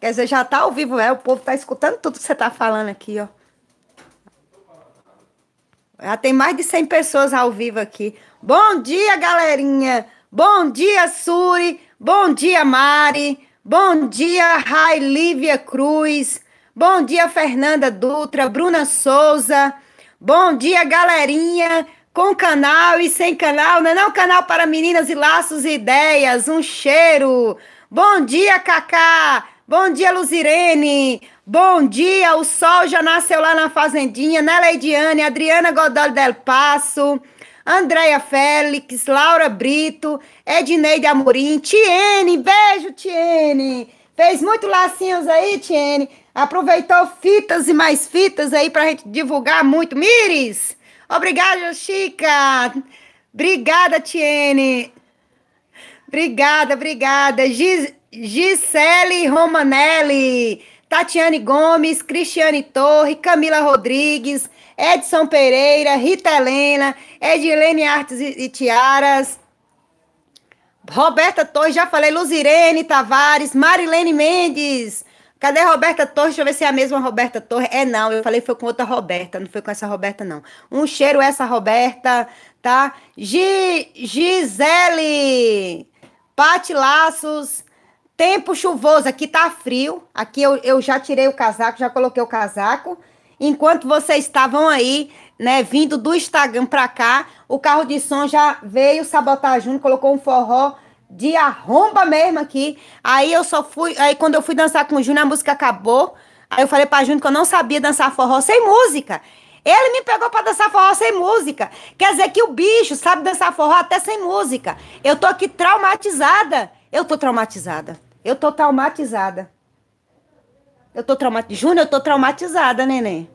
Quer dizer, já tá ao vivo, é. O povo tá escutando tudo que você tá falando aqui, ó. Já tem mais de 100 pessoas ao vivo aqui. Bom dia, galerinha. Bom dia, Suri. Bom dia, Mari. Bom dia, Rai Lívia Cruz. Bom dia, Fernanda Dutra, Bruna Souza. Bom dia, galerinha. Com canal e sem canal, não é não? Canal para meninas e laços e ideias. Um cheiro. Bom dia, Cacá. Bom dia, Luzirene. Bom dia, o sol já nasceu lá na fazendinha, né, Leidiane? Adriana Godol del Passo, Andréia Félix, Laura Brito, Edneide Amorim, Tiene, beijo, Tiene. Fez muito lacinhos aí, Tiene. Aproveitou fitas e mais fitas aí pra gente divulgar muito. Mires, obrigada, Chica. Obrigada, Tiene. Obrigada, obrigada. Gisele Romanelli, Tatiane Gomes, Cristiane Torre, Camila Rodrigues, Edson Pereira, Rita Helena, Edilene Artes e Tiaras, Roberta Torres, já falei, Luzirene Tavares, Marilene Mendes. Cadê Roberta Torres? Deixa eu ver se é a mesma Roberta Torres. É não, eu falei foi com outra Roberta, não foi com essa Roberta não. Um cheiro essa Roberta, tá? G Gisele, Pati Laços, Tempo chuvoso, aqui tá frio. Aqui eu, eu já tirei o casaco, já coloquei o casaco. Enquanto vocês estavam aí, né, vindo do Instagram para cá, o carro de som já veio sabotar junto, colocou um forró de arromba mesmo aqui. Aí eu só fui, aí quando eu fui dançar com o Júnior, a música acabou. Aí eu falei pra Júnior que eu não sabia dançar forró sem música. Ele me pegou para dançar forró sem música. Quer dizer que o bicho sabe dançar forró até sem música. Eu tô aqui traumatizada. Eu tô traumatizada. Eu tô traumatizada. Eu tô traumatizada. Júnior, eu tô traumatizada, neném.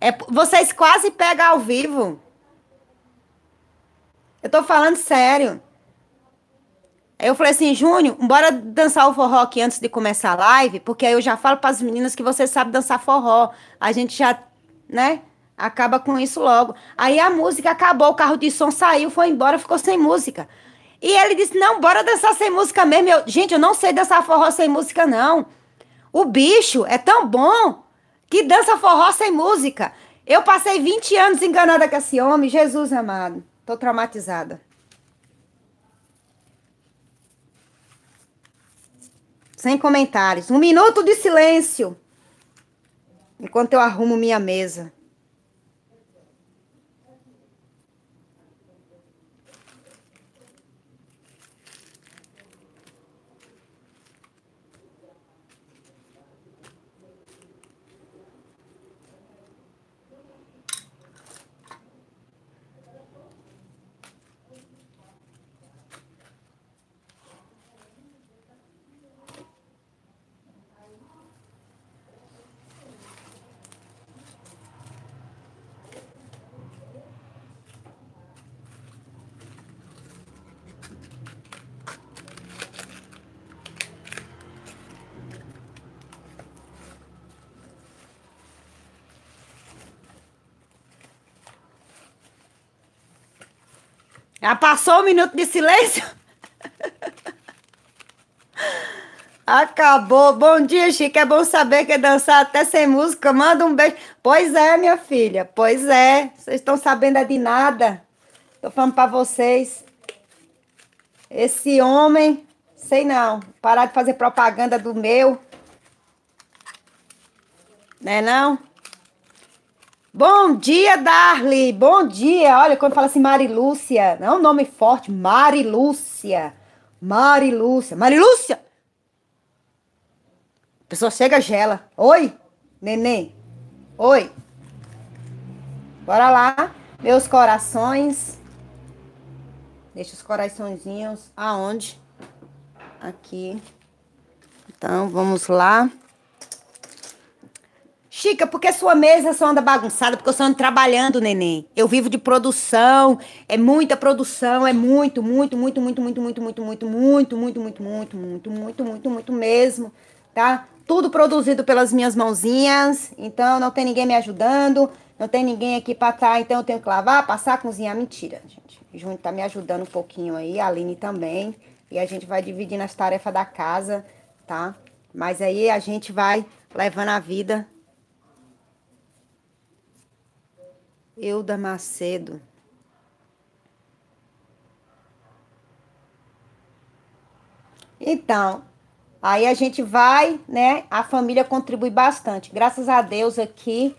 É, vocês quase pegam ao vivo. Eu tô falando sério. Aí eu falei assim, Júnior, bora dançar o forró aqui antes de começar a live, porque aí eu já falo para as meninas que você sabe dançar forró. A gente já, né? Acaba com isso logo. Aí a música acabou, o carro de som saiu, foi embora, ficou sem música. E ele disse: Não, bora dançar sem música mesmo. Eu, gente, eu não sei dançar forró sem música, não. O bicho é tão bom que dança forró sem música. Eu passei 20 anos enganada com esse homem, Jesus amado. Tô traumatizada. Sem comentários. Um minuto de silêncio. Enquanto eu arrumo minha mesa. Já passou um minuto de silêncio? Acabou. Bom dia, Chico. É bom saber que é dançar até sem música. Manda um beijo. Pois é, minha filha. Pois é. Vocês estão sabendo é de nada. Tô falando para vocês. Esse homem, sei não. Parar de fazer propaganda do meu. Né não? É não? Bom dia, Darly! Bom dia! Olha, quando fala assim Marilúcia, não é um nome forte, Marilúcia. Marilúcia. Marilúcia! A pessoa chega, gela. Oi, neném. Oi. Bora lá, meus corações. Deixa os coraçõezinhos aonde? Aqui. Então, vamos lá. Chica, porque sua mesa só anda bagunçada, porque eu só ando trabalhando, neném. Eu vivo de produção, é muita produção, é muito, muito, muito, muito, muito, muito, muito, muito, muito, muito, muito, muito, muito, muito, muito, muito mesmo, tá? Tudo produzido pelas minhas mãozinhas, então não tem ninguém me ajudando, não tem ninguém aqui pra estar, então eu tenho que lavar, passar, cozinhar. Mentira, gente. junto tá me ajudando um pouquinho aí, a Aline também. E a gente vai dividindo as tarefas da casa, tá? Mas aí a gente vai levando a vida Euda Macedo. Então, aí a gente vai, né? A família contribui bastante. Graças a Deus aqui,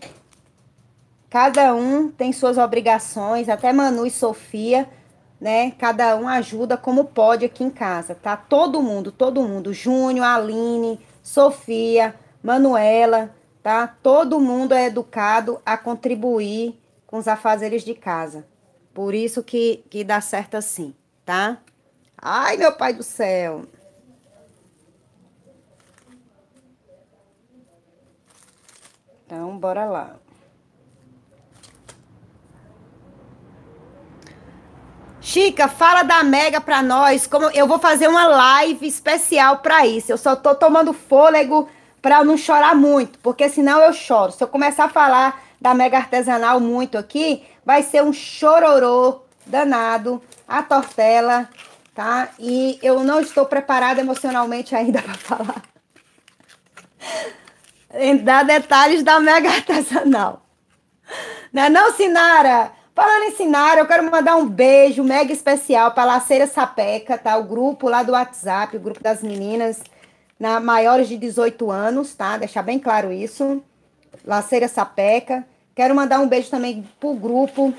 cada um tem suas obrigações, até Manu e Sofia, né? Cada um ajuda como pode aqui em casa, tá? Todo mundo, todo mundo. Júnior, Aline, Sofia, Manuela, tá? Todo mundo é educado a contribuir com os afazeres de casa. Por isso que, que dá certo assim, tá? Ai, meu pai do céu! Então, bora lá. Chica, fala da Mega pra nós. Como eu vou fazer uma live especial pra isso. Eu só tô tomando fôlego pra eu não chorar muito, porque senão eu choro. Se eu começar a falar da Mega Artesanal muito aqui, vai ser um chororô danado, a tortela, tá? E eu não estou preparada emocionalmente ainda para falar. dar detalhes da Mega Artesanal. Não é não, Sinara? Falando em Sinara, eu quero mandar um beijo mega especial para Laceira Sapeca, tá? O grupo lá do WhatsApp, o grupo das meninas na maiores de 18 anos, tá? Deixar bem claro isso. Laceira Sapeca. Quero mandar um beijo também pro grupo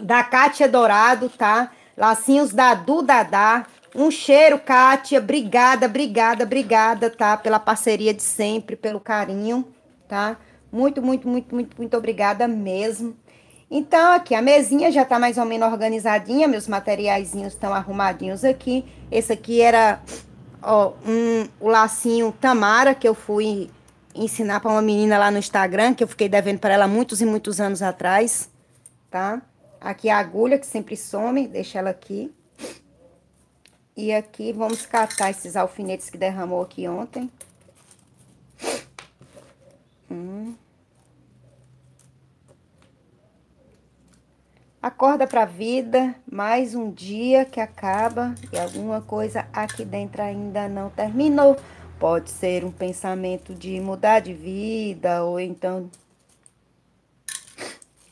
da Kátia Dourado, tá? Lacinhos da Dudadá. Um cheiro, Kátia. Obrigada, obrigada, obrigada, tá? Pela parceria de sempre, pelo carinho, tá? Muito, muito, muito, muito, muito obrigada mesmo. Então, aqui a mesinha já tá mais ou menos organizadinha, meus materiaizinhos estão arrumadinhos aqui. Esse aqui era ó, um, o lacinho Tamara, que eu fui ensinar para uma menina lá no Instagram, que eu fiquei devendo para ela muitos e muitos anos atrás, tá? Aqui é a agulha, que sempre some, deixa ela aqui. E aqui vamos catar esses alfinetes que derramou aqui ontem. Hum. Acorda a vida, mais um dia que acaba e alguma coisa aqui dentro ainda não terminou. Pode ser um pensamento de mudar de vida, ou então,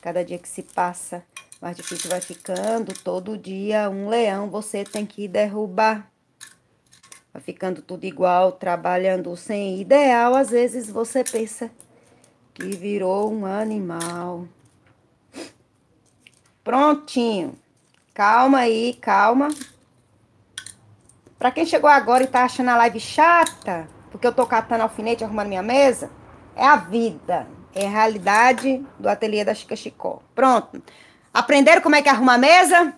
cada dia que se passa, mais difícil vai ficando. Todo dia, um leão você tem que derrubar. Vai ficando tudo igual, trabalhando sem ideal. Às vezes você pensa que virou um animal. Prontinho. Calma aí, calma. Para quem chegou agora e tá achando a live chata, porque eu tô catando alfinete arrumando minha mesa, é a vida, é a realidade do ateliê da Chica Chicó. Pronto. Aprenderam como é que arruma a mesa?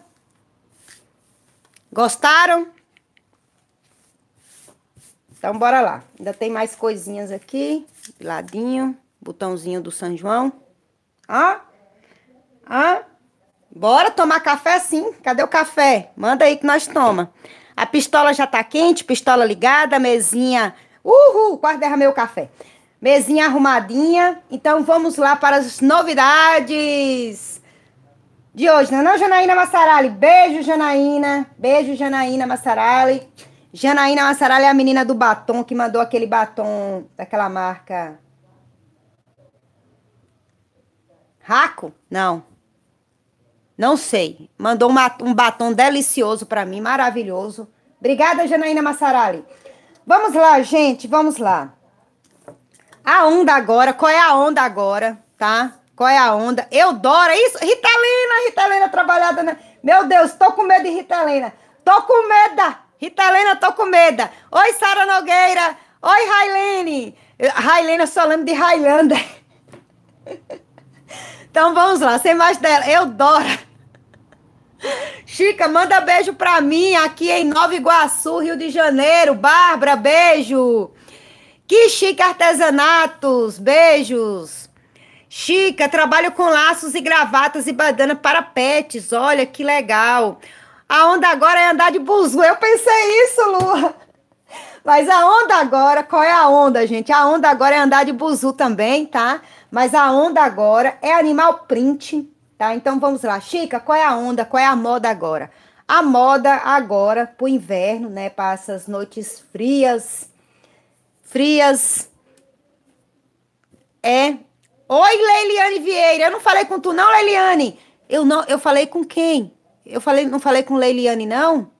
Gostaram? Então bora lá. Ainda tem mais coisinhas aqui, ladinho, botãozinho do São João. Ó. Ó. Bora tomar café sim. Cadê o café? Manda aí que nós toma. A pistola já tá quente, pistola ligada, mesinha. Uhul, quase derramei o café. Mesinha arrumadinha. Então vamos lá para as novidades de hoje, não é não, Janaína Massarali? Beijo, Janaína. Beijo, Janaína Massarali. Janaína Massarali é a menina do batom que mandou aquele batom daquela marca. Raco? Não. Não sei. Mandou uma, um batom delicioso para mim, maravilhoso. Obrigada, Janaína Massarali. Vamos lá, gente, vamos lá. A onda agora, qual é a onda agora, tá? Qual é a onda? Eu adoro isso, Ritalina, Ritalina trabalhada, na... meu Deus, tô com medo de Ritalina. Tô com medo, Ritalina, tô com medo. Oi, Sara Nogueira. Oi, Railene. Railene, eu só lembro de Railanda. Então vamos lá, sem mais dela. adoro. Chica, manda beijo pra mim aqui em Nova Iguaçu, Rio de Janeiro. Bárbara, beijo. Que chique Artesanatos, beijos. Chica, trabalho com laços e gravatas e bandana para pets. Olha que legal. A onda agora é andar de buzu. Eu pensei isso, Lua. Mas a onda agora, qual é a onda, gente? A onda agora é andar de buzu também, tá? Mas a onda agora é animal print Tá? Então vamos lá. Chica, qual é a onda? Qual é a moda agora? A moda agora para o inverno, né? Para essas noites frias, frias, é. Oi, Leiliane Vieira. Eu não falei com tu, não, Leiliane. Eu não. Eu falei com quem? Eu falei, não falei com Leiliane, não.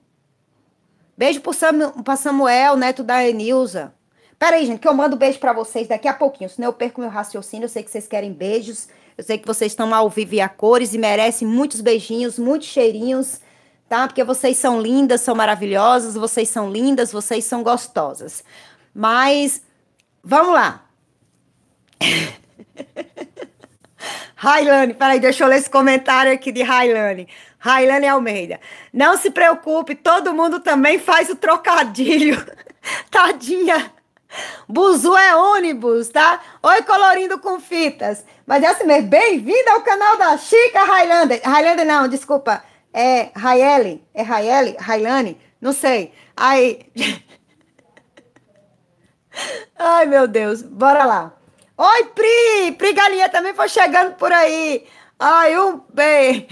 Beijo para Samuel, Samuel, neto da Enilza. aí, gente, que eu mando beijo para vocês daqui a pouquinho, senão eu perco meu raciocínio. Eu sei que vocês querem beijos eu sei que vocês estão ao vivo e a cores e merecem muitos beijinhos, muitos cheirinhos, tá? Porque vocês são lindas, são maravilhosas, vocês são lindas, vocês são gostosas. Mas vamos lá. Railane, peraí, deixa eu ler esse comentário aqui de Railane. Railane Almeida. Não se preocupe, todo mundo também faz o trocadilho. Tadinha. Buzu é ônibus, tá? Oi, colorindo com fitas. Mas é assim mesmo, bem-vinda ao canal da Chica Highlander. Highlander não, desculpa. É Rayeli, é Rayeli, Raylane, não sei. Ai, Ai, meu Deus, bora lá. Oi, Pri! Pri Galinha também foi chegando por aí. Ai, um bem.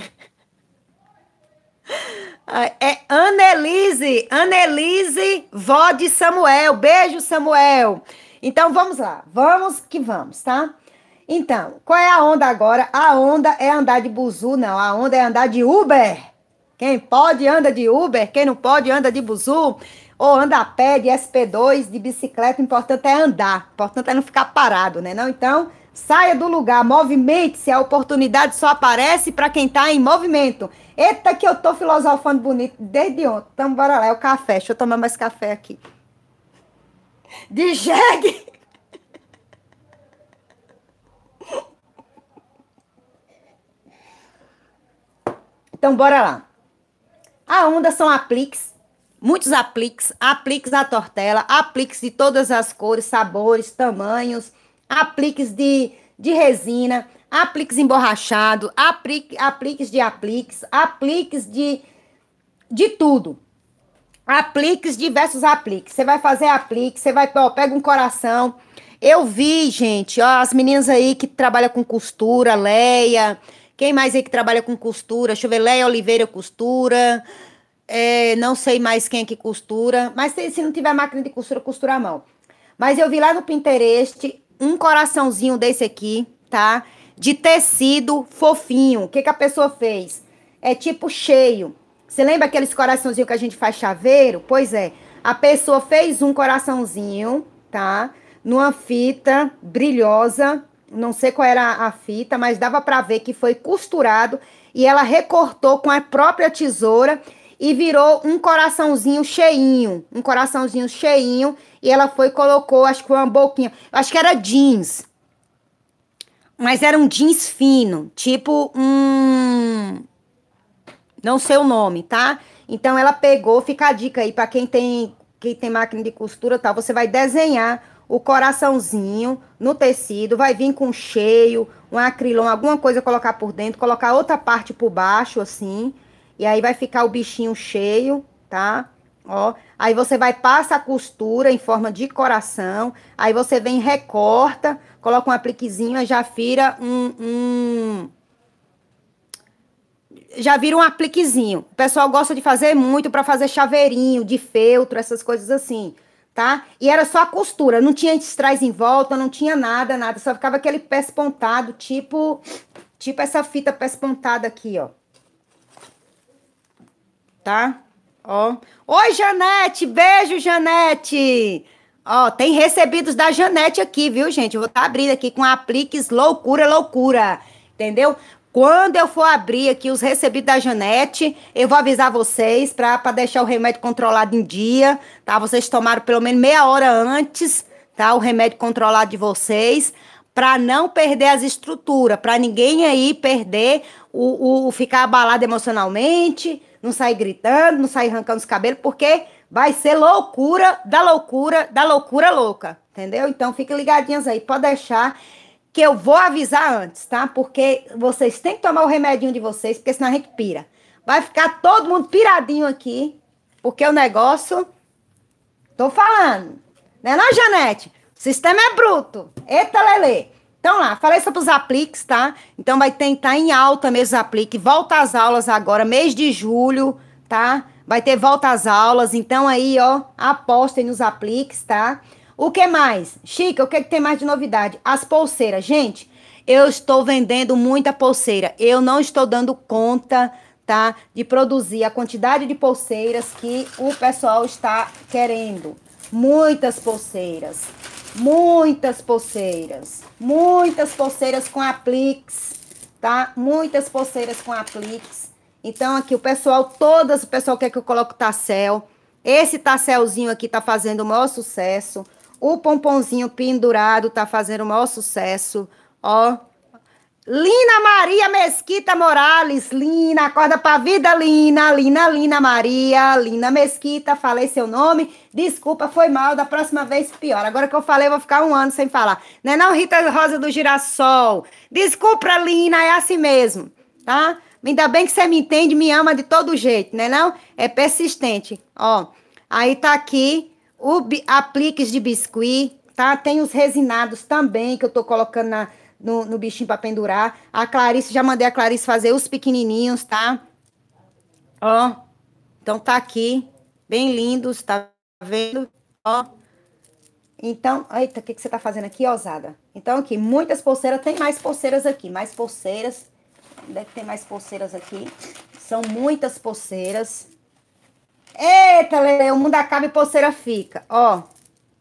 Ah, é Annelise, Annelise, vó de Samuel. Beijo, Samuel. Então vamos lá, vamos que vamos, tá? Então, qual é a onda agora? A onda é andar de buzu, não. A onda é andar de Uber. Quem pode anda de Uber, quem não pode anda de buzu, ou anda a pé, de SP2, de bicicleta. O importante é andar, o importante é não ficar parado, né? Não, então, Saia do lugar, movimente-se, a oportunidade só aparece para quem está em movimento. Eita, que eu tô filosofando bonito desde ontem. Então, bora lá, é o café. Deixa eu tomar mais café aqui. De jegue! Então, bora lá. A onda são apliques, muitos apliques, apliques à tortela, apliques de todas as cores, sabores, tamanhos, apliques de, de resina, apliques emborrachado, aplique, apliques de apliques, apliques de, de tudo. Apliques, diversos apliques. Você vai fazer aplique, você vai, ó, pega um coração. Eu vi, gente, ó, as meninas aí que trabalham com costura, Leia. Quem mais aí que trabalha com costura? Deixa eu ver, Leia Oliveira costura. É, não sei mais quem é que costura. Mas se, se não tiver máquina de costura, costura à mão. Mas eu vi lá no Pinterest um coraçãozinho desse aqui, tá? De tecido fofinho. O que, que a pessoa fez? É tipo cheio. Você lembra aqueles coraçãozinhos que a gente faz chaveiro? Pois é. A pessoa fez um coraçãozinho, tá? Numa fita brilhosa. Não sei qual era a fita, mas dava para ver que foi costurado e ela recortou com a própria tesoura e virou um coraçãozinho cheinho, um coraçãozinho cheinho, e ela foi e colocou, acho que foi uma boquinha, acho que era jeans. Mas era um jeans fino, tipo um não sei o nome, tá? Então ela pegou, fica a dica aí para quem tem quem tem máquina de costura, tal, tá? você vai desenhar o coraçãozinho no tecido, vai vir com cheio, um acrilon, alguma coisa colocar por dentro, colocar outra parte por baixo, assim, e aí vai ficar o bichinho cheio, tá? Ó, aí você vai passa a costura em forma de coração, aí você vem recorta, coloca um apliquezinho, já vira um, um já vira um apliquezinho. O pessoal gosta de fazer muito para fazer chaveirinho, de feltro, essas coisas assim, tá? E era só a costura, não tinha traz em volta, não tinha nada, nada, só ficava aquele pés pontado, tipo, tipo essa fita pés pontada aqui, ó tá? Ó. Oi, Janete! Beijo, Janete! Ó, tem recebidos da Janete aqui, viu, gente? Eu vou estar tá abrindo aqui com apliques loucura, loucura. Entendeu? Quando eu for abrir aqui os recebidos da Janete, eu vou avisar vocês para deixar o remédio controlado em dia, tá? Vocês tomaram pelo menos meia hora antes, tá? O remédio controlado de vocês, para não perder as estruturas, para ninguém aí perder o, o ficar abalado emocionalmente, não sair gritando, não sair arrancando os cabelos, porque vai ser loucura da loucura da loucura louca, entendeu? Então fiquem ligadinhas aí, pode deixar que eu vou avisar antes, tá? Porque vocês têm que tomar o remedinho de vocês, porque senão a gente pira. Vai ficar todo mundo piradinho aqui, porque o negócio. Tô falando. Né, não, é, Janete? O sistema é bruto. Eita, Lele. Então lá, falei sobre os apliques, tá? Então vai tentar em alta mesmo os apliques. Volta às aulas agora, mês de julho, tá? Vai ter volta às aulas. Então aí, ó, apostem nos apliques, tá? O que mais? Chica, o que, é que tem mais de novidade? As pulseiras. Gente, eu estou vendendo muita pulseira. Eu não estou dando conta, tá? De produzir a quantidade de pulseiras que o pessoal está querendo. Muitas pulseiras muitas pulseiras, muitas pulseiras com apliques, tá? Muitas pulseiras com apliques. Então aqui o pessoal, todas, o pessoal quer que eu coloque tassel. Esse tasselzinho aqui tá fazendo o maior sucesso. O pomponzinho pendurado tá fazendo o maior sucesso. Ó, Lina Maria Mesquita Morales, Lina, acorda pra vida, Lina, Lina, Lina Maria, Lina Mesquita, falei seu nome, desculpa, foi mal, da próxima vez pior. Agora que eu falei, eu vou ficar um ano sem falar. né? não, Rita Rosa do Girassol? Desculpa, Lina, é assim mesmo, tá? Ainda bem que você me entende, me ama de todo jeito, né não, não? É persistente, ó. Aí tá aqui, o apliques de biscuit, tá? Tem os resinados também, que eu tô colocando na no, no bichinho para pendurar. A Clarice, já mandei a Clarice fazer os pequenininhos, tá? Ó, então tá aqui, bem lindos, tá vendo? Ó. Então, eita, o que, que você tá fazendo aqui, ousada? Então, aqui, muitas pulseiras, tem mais pulseiras aqui, mais pulseiras. Deve é ter mais pulseiras aqui. São muitas pulseiras. Eita, Lele, o mundo acaba e pulseira fica. Ó,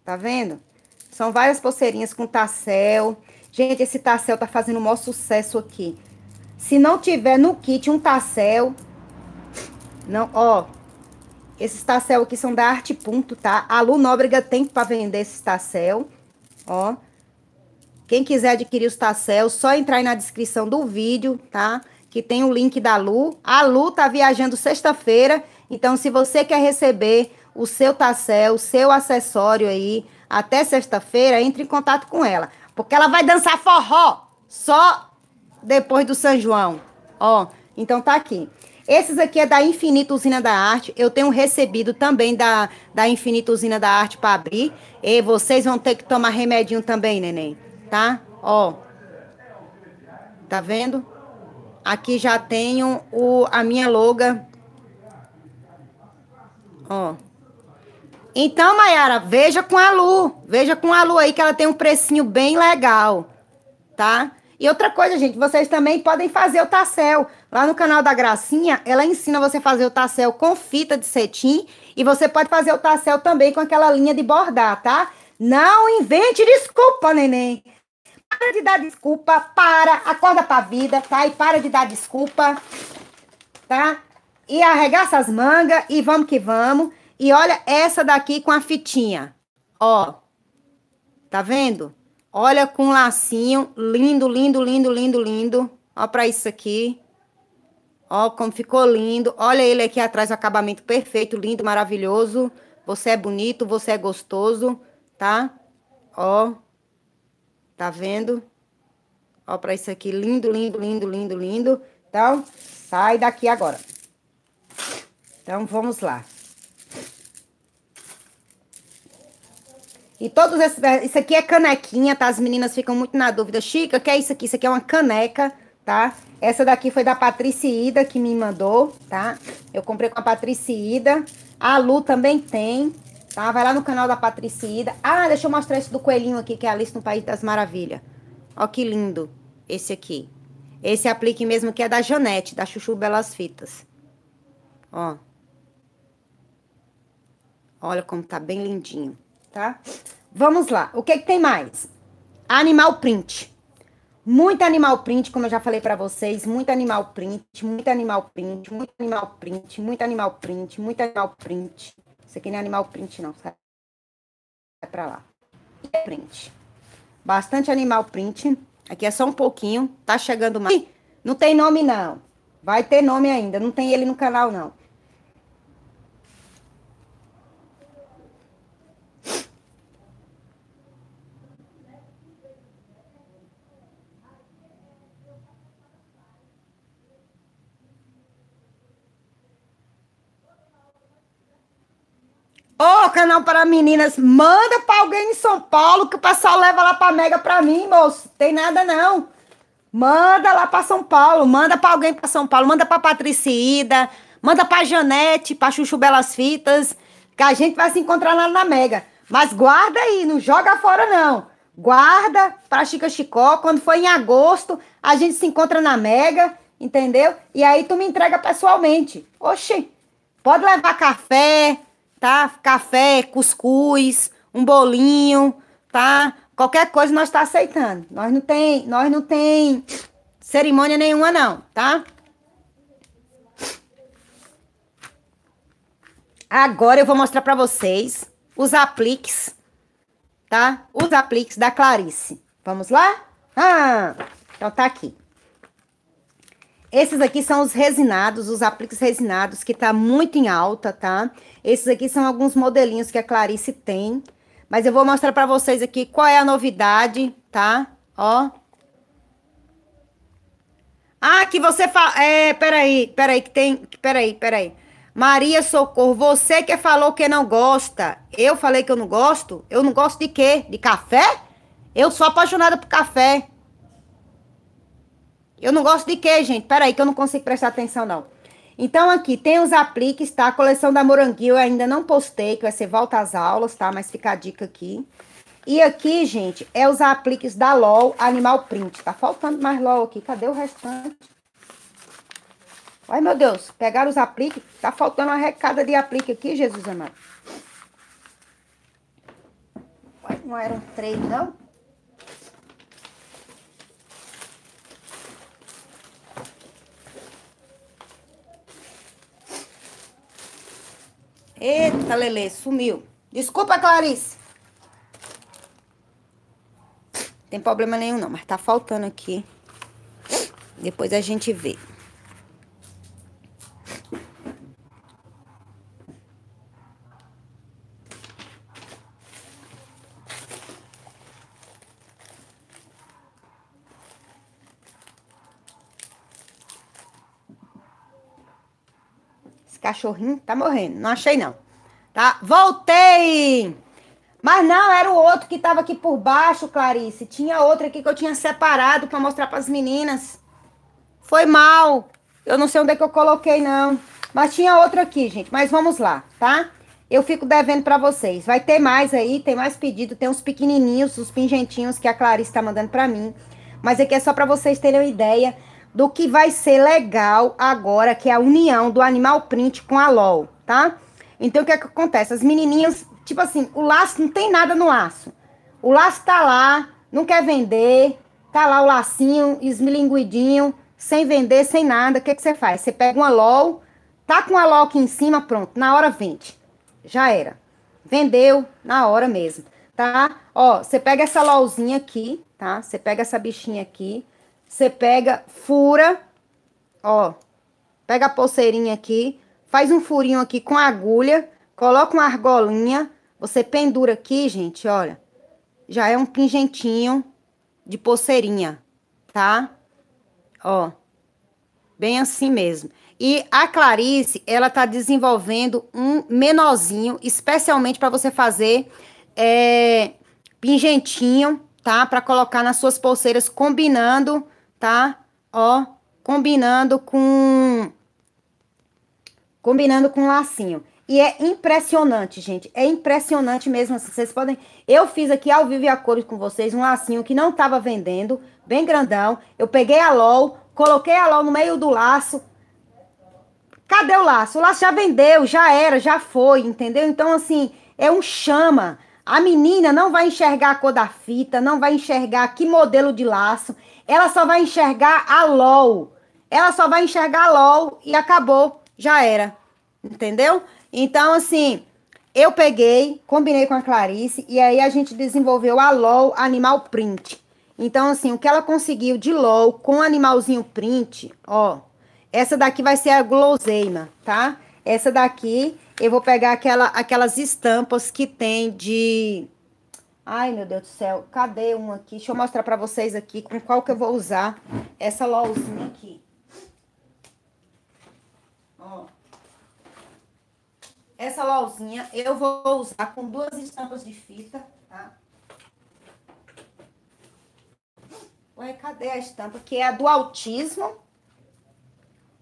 tá vendo? São várias pulseirinhas com tassel. Gente, esse Tassel tá fazendo o maior sucesso aqui. Se não tiver no kit um Tassel... Não, ó... Esses Tassel aqui são da Arte Ponto, tá? A Lu Nóbrega tem para vender esses Tassel. Ó. Quem quiser adquirir os Tassel, só entrar aí na descrição do vídeo, tá? Que tem o link da Lu. A Lu tá viajando sexta-feira. Então, se você quer receber o seu Tassel, o seu acessório aí, até sexta-feira, entre em contato com ela. Porque ela vai dançar forró só depois do São João. Ó, então tá aqui. Esses aqui é da Infinita Usina da Arte. Eu tenho recebido também da, da Infinita Usina da Arte para abrir. E vocês vão ter que tomar remedinho também, neném. Tá? Ó. Tá vendo? Aqui já tenho o, a minha loga. Ó. Então, Mayara, veja com a Lu. Veja com a Lu aí que ela tem um precinho bem legal, tá? E outra coisa, gente, vocês também podem fazer o tassel. Lá no canal da Gracinha, ela ensina você fazer o tassel com fita de cetim e você pode fazer o tassel também com aquela linha de bordar, tá? Não invente desculpa, neném. Para de dar desculpa, para, acorda pra vida, tá? E para de dar desculpa, tá? E arregaça as mangas e vamos que vamos. E olha essa daqui com a fitinha. Ó. Tá vendo? Olha com lacinho. Lindo, lindo, lindo, lindo, lindo. Ó pra isso aqui. Ó como ficou lindo. Olha ele aqui atrás, o acabamento perfeito, lindo, maravilhoso. Você é bonito, você é gostoso, tá? Ó. Tá vendo? Ó pra isso aqui. Lindo, lindo, lindo, lindo, lindo. Então, sai daqui agora. Então, vamos lá. E todos esses. É, isso aqui é canequinha, tá? As meninas ficam muito na dúvida. Chica, O que é isso aqui? Isso aqui é uma caneca, tá? Essa daqui foi da Patrícia Ida que me mandou, tá? Eu comprei com a Patrícia Ida. A Lu também tem, tá? Vai lá no canal da Patrícia Ida. Ah, deixa eu mostrar esse do coelhinho aqui, que é a lista no País das Maravilhas. Ó que lindo esse aqui. Esse aplique mesmo que é da Janete, da Chuchu Belas Fitas. Ó. Olha como tá bem lindinho tá? Vamos lá. O que, que tem mais? Animal print. Muito animal print, como eu já falei para vocês, muito animal print, muito animal print, muito animal print, muito animal print, muito animal print. Isso aqui não é animal print, não, sabe? para é pra lá. E é print. Bastante animal print. Aqui é só um pouquinho. Tá chegando mais. Não tem nome, não. Vai ter nome ainda. Não tem ele no canal, não. Ô, oh, canal para meninas, manda para alguém em São Paulo que o pessoal leva lá para Mega para mim, moço. Tem nada não. Manda lá para São Paulo, manda para alguém para São Paulo, manda para Patrícia Ida, manda para Janete, para Chuchu Belas Fitas, que a gente vai se encontrar lá na Mega. Mas guarda aí, não joga fora não. Guarda para Chica Chicó, quando for em agosto, a gente se encontra na Mega, entendeu? E aí tu me entrega pessoalmente. Oxi, pode levar café, tá? Café, cuscuz, um bolinho, tá? Qualquer coisa nós está aceitando. Nós não tem, nós não tem cerimônia nenhuma não, tá? Agora eu vou mostrar para vocês os apliques, tá? Os apliques da Clarice. Vamos lá? Ah, então tá aqui. Esses aqui são os resinados, os apliques resinados, que tá muito em alta, tá? Esses aqui são alguns modelinhos que a Clarice tem. Mas eu vou mostrar para vocês aqui qual é a novidade, tá? Ó. Ah, que você fala... É, peraí, peraí, que tem... Peraí, peraí. Maria Socorro, você que falou que não gosta. Eu falei que eu não gosto? Eu não gosto de quê? De café? Eu sou apaixonada por café. Eu não gosto de quê, gente? Peraí, que eu não consigo prestar atenção, não. Então, aqui tem os apliques, tá? A coleção da Moranguinho eu ainda não postei, que vai ser volta às aulas, tá? Mas fica a dica aqui. E aqui, gente, é os apliques da LOL Animal Print. Tá faltando mais LOL aqui. Cadê o restante? Ai, meu Deus, pegaram os apliques. Tá faltando uma recada de aplique aqui, Jesus amado. Não eram três, não? Eita, Lele, sumiu. Desculpa, Clarice. Tem problema nenhum não, mas tá faltando aqui. Depois a gente vê. cachorrinho tá morrendo. Não achei, não. Tá? Voltei! Mas não, era o outro que tava aqui por baixo, Clarice. Tinha outro aqui que eu tinha separado para mostrar para as meninas. Foi mal. Eu não sei onde é que eu coloquei, não. Mas tinha outro aqui, gente. Mas vamos lá, tá? Eu fico devendo para vocês. Vai ter mais aí, tem mais pedido. Tem uns pequenininhos, os pingentinhos que a Clarice tá mandando para mim. Mas aqui é só para vocês terem uma ideia do que vai ser legal agora, que é a união do Animal Print com a LOL, tá? Então, o que, é que acontece? As menininhas, tipo assim, o laço não tem nada no laço. O laço tá lá, não quer vender, tá lá o lacinho, esmilinguidinho, sem vender, sem nada. O que, é que você faz? Você pega uma LOL, tá com a LOL aqui em cima, pronto, na hora vende. Já era. Vendeu na hora mesmo, tá? Ó, você pega essa LOLzinha aqui, tá? Você pega essa bichinha aqui, você pega, fura, ó, pega a pulseirinha aqui, faz um furinho aqui com agulha, coloca uma argolinha, você pendura aqui, gente, olha. Já é um pingentinho de pulseirinha, tá? Ó, bem assim mesmo. E a Clarice, ela tá desenvolvendo um menorzinho, especialmente para você fazer é, pingentinho, tá? Para colocar nas suas pulseiras, combinando tá? Ó, combinando com combinando com lacinho. E é impressionante, gente. É impressionante mesmo. Assim. Vocês podem. Eu fiz aqui ao vivo e a cores com vocês um lacinho que não estava vendendo, bem grandão. Eu peguei a LOL, coloquei a LOL no meio do laço. Cadê o laço? O laço já vendeu, já era, já foi, entendeu? Então, assim, é um chama. A menina não vai enxergar a cor da fita, não vai enxergar que modelo de laço, ela só vai enxergar a LOL. Ela só vai enxergar a LOL e acabou, já era. Entendeu? Então, assim, eu peguei, combinei com a Clarice e aí a gente desenvolveu a LOL Animal Print. Então, assim, o que ela conseguiu de LOL com animalzinho print, ó. Essa daqui vai ser a Gloseima, tá? Essa daqui eu vou pegar aquela, aquelas estampas que tem de... Ai, meu Deus do céu, cadê uma aqui? Deixa eu mostrar para vocês aqui com qual que eu vou usar essa LOLzinha aqui. Ó. Essa LOLzinha eu vou usar com duas estampas de fita, tá? Ué, cadê a estampa? Que é a do autismo.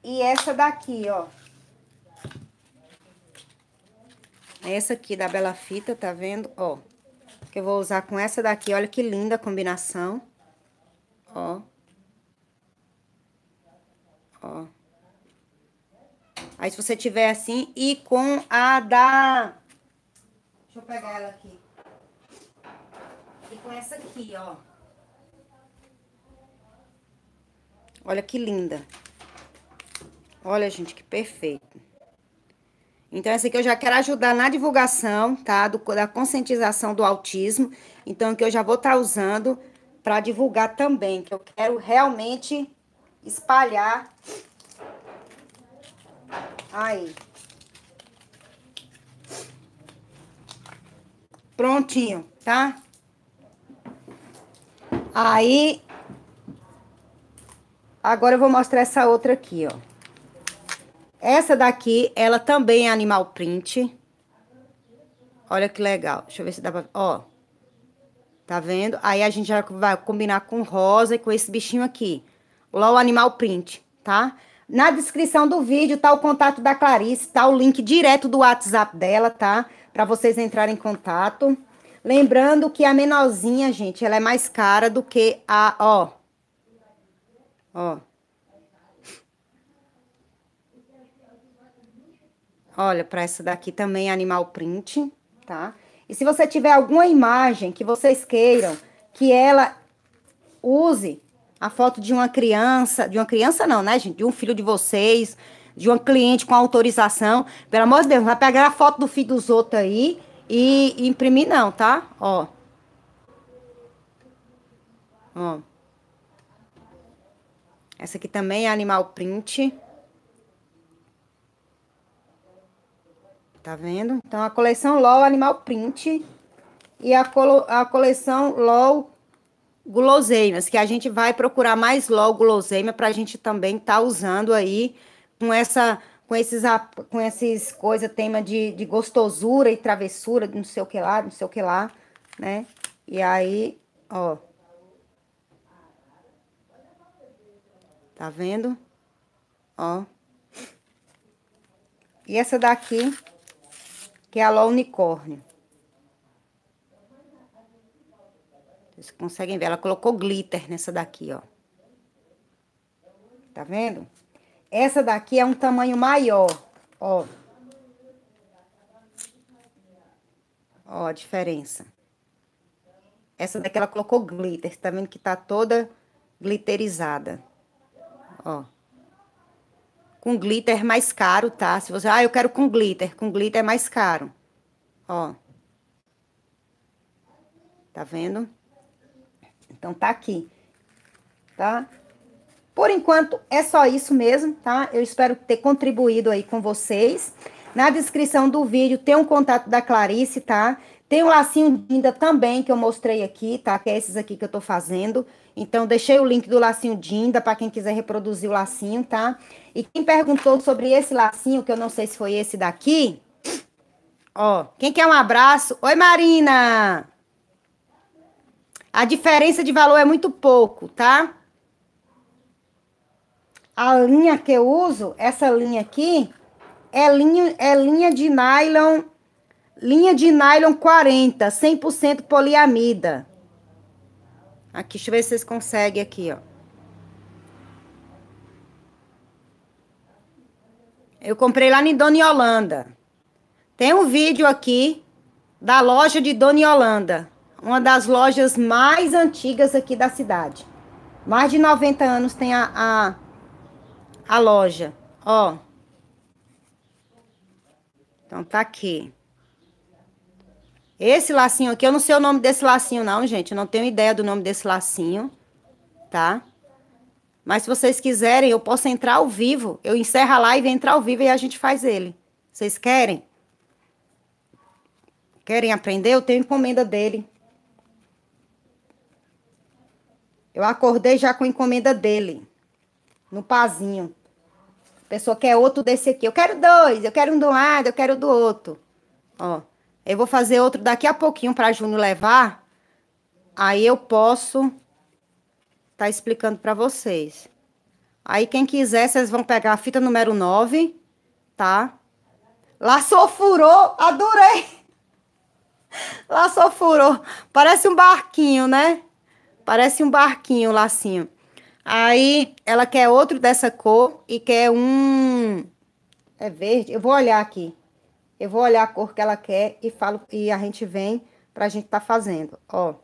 E essa daqui, ó. É essa aqui da Bela Fita, tá vendo? Ó, que eu vou usar com essa daqui. Olha que linda a combinação. Ó. Ó. Aí, se você tiver assim, e com a da... Deixa eu pegar ela aqui. E com essa aqui, ó. Olha que linda. Olha, gente, que perfeito. Então, essa aqui eu já quero ajudar na divulgação, tá? Do, da conscientização do autismo. Então, que eu já vou estar tá usando para divulgar também, que eu quero realmente espalhar. Aí. Prontinho, tá? Aí, agora eu vou mostrar essa outra aqui, ó. Essa daqui, ela também é animal print. Olha que legal. Deixa eu ver se dá pra... Ó. Tá vendo? Aí a gente já vai combinar com rosa e com esse bichinho aqui. Lá o animal print, tá? Na descrição do vídeo tá o contato da Clarice, tá o link direto do WhatsApp dela, tá? Pra vocês entrarem em contato. Lembrando que a menorzinha, gente, ela é mais cara do que a, ó. Ó. Olha, para essa daqui também é animal print, tá? E se você tiver alguma imagem que vocês queiram que ela use a foto de uma criança, de uma criança não, né, gente? De um filho de vocês, de uma cliente com autorização. Pelo amor de Deus, não vai pegar a foto do filho dos outros aí e, e imprimir não, tá? Ó. Ó. Essa aqui também é animal print. tá vendo? Então, a coleção LOL é Animal Print e a, colo, a coleção LOL Guloseimas, que a gente vai procurar mais LOL Guloseima para a gente também tá usando aí com essa com esses com esses coisa tema de, de gostosura e travessura, não sei o que lá, não sei o que lá, né? E aí, ó. Tá vendo? Ó. E essa daqui que é a Ló Unicórnio. Vocês conseguem ver? Ela colocou glitter nessa daqui, ó. Tá vendo? Essa daqui é um tamanho maior, ó. Ó a diferença. Essa daqui ela colocou glitter, tá vendo que tá toda glitterizada. Ó com glitter é mais caro, tá? Se você, ah, eu quero com glitter, com glitter é mais caro. Ó. Tá vendo? Então tá aqui. Tá? Por enquanto é só isso mesmo, tá? Eu espero ter contribuído aí com vocês. Na descrição do vídeo tem um contato da Clarice, tá? Tem um lacinho ainda também que eu mostrei aqui, tá? Que é esses aqui que eu tô fazendo. Então, deixei o link do lacinho Dinda para quem quiser reproduzir o lacinho, tá? E quem perguntou sobre esse lacinho, que eu não sei se foi esse daqui. Ó, quem quer um abraço? Oi, Marina! A diferença de valor é muito pouco, tá? A linha que eu uso, essa linha aqui, é linha, é linha de nylon, linha de nylon 40, 100% poliamida. Aqui, deixa eu ver se vocês conseguem aqui, ó. Eu comprei lá em Dona Yolanda. Tem um vídeo aqui da loja de Dona Yolanda, uma das lojas mais antigas aqui da cidade. Mais de 90 anos tem a, a, a loja, ó. Então tá aqui. Esse lacinho aqui, eu não sei o nome desse lacinho não, gente. Eu não tenho ideia do nome desse lacinho, tá? Mas se vocês quiserem, eu posso entrar ao vivo. Eu encerro a live, entra ao vivo e a gente faz ele. Vocês querem? Querem aprender? Eu tenho encomenda dele. Eu acordei já com encomenda dele. No pazinho. A pessoa quer é outro desse aqui. Eu quero dois, eu quero um do lado, eu quero do outro. Ó. Eu vou fazer outro daqui a pouquinho para Júnior levar. Aí eu posso tá explicando para vocês. Aí quem quiser, vocês vão pegar a fita número 9, tá? Laçou, furou, adorei! Laçou, furou. Parece um barquinho, né? Parece um barquinho, lacinho. Assim. Aí ela quer outro dessa cor e quer um... É verde? Eu vou olhar aqui. Eu vou olhar a cor que ela quer e falo e a gente vem pra gente tá fazendo, ó.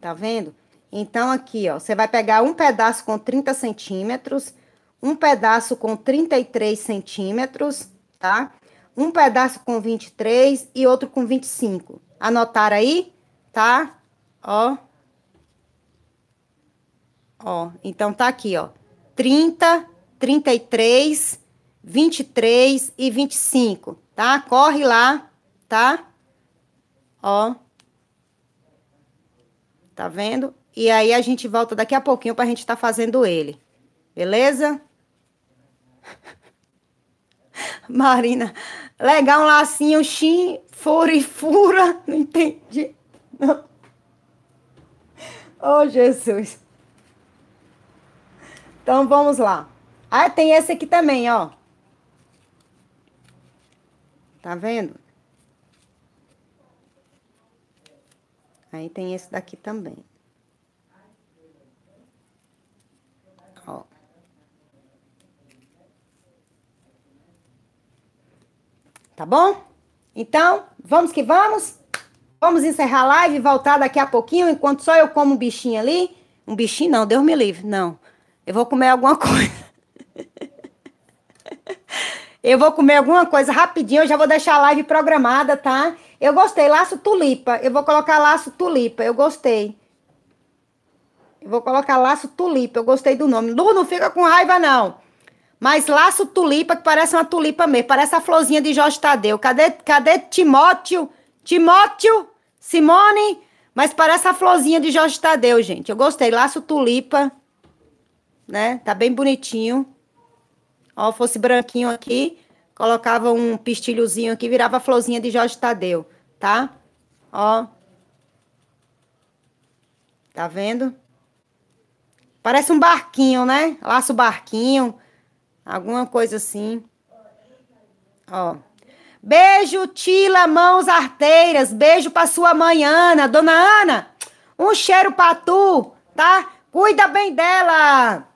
Tá vendo? Então, aqui, ó, você vai pegar um pedaço com 30 centímetros, um pedaço com 33 centímetros, tá? Um pedaço com 23 e outro com 25. Anotaram aí, tá? Ó. Ó, então tá aqui, ó. 30, 33, 23 e 25, tá? Corre lá, tá? Ó. Tá vendo? E aí a gente volta daqui a pouquinho pra gente estar tá fazendo ele. Beleza? Marina, legal um lacinho, xim, fura e fura. Não entendi. Não. Oh, Jesus. Então vamos lá. Ah, tem esse aqui também, ó. Tá vendo? Aí tem esse daqui também. Ó. Tá bom? Então, vamos que vamos? Vamos encerrar a live e voltar daqui a pouquinho, enquanto só eu como um bichinho ali. Um bichinho não, Deus me livre, não. Eu vou comer alguma coisa. Eu vou comer alguma coisa rapidinho, eu já vou deixar a live programada, tá? Eu gostei, laço tulipa. Eu vou colocar laço tulipa, eu gostei. Eu vou colocar laço tulipa, eu gostei do nome. Lu, não fica com raiva, não. Mas laço tulipa, que parece uma tulipa mesmo, parece a florzinha de Jorge Tadeu. Cadê, cadê Timóteo? Timóteo? Simone? Mas parece a florzinha de Jorge Tadeu, gente. Eu gostei, laço tulipa, né? Tá bem bonitinho. Ó, fosse branquinho aqui, colocava um pistilhozinho aqui, virava a florzinha de Jorge Tadeu, tá? Ó. Tá vendo? Parece um barquinho, né? Laço barquinho, alguma coisa assim. Ó. Beijo, Tila Mãos Arteiras. Beijo pra sua mãe, Ana. Dona Ana, um cheiro pra tu, tá? Cuida bem dela.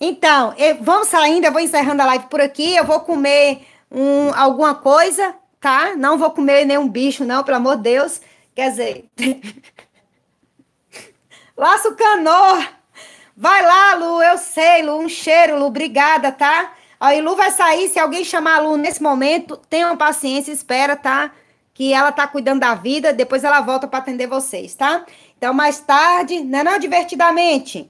Então, eu, vamos saindo, eu vou encerrando a live por aqui. Eu vou comer um, alguma coisa, tá? Não vou comer nenhum bicho, não, pelo amor de Deus. Quer dizer. Laço canoa! Vai lá, Lu, eu sei, Lu, um cheiro, Lu, obrigada, tá? Aí, Lu vai sair, se alguém chamar a Lu nesse momento, tenha paciência, espera, tá? Que ela tá cuidando da vida, depois ela volta para atender vocês, tá? Então, mais tarde, não é não, divertidamente.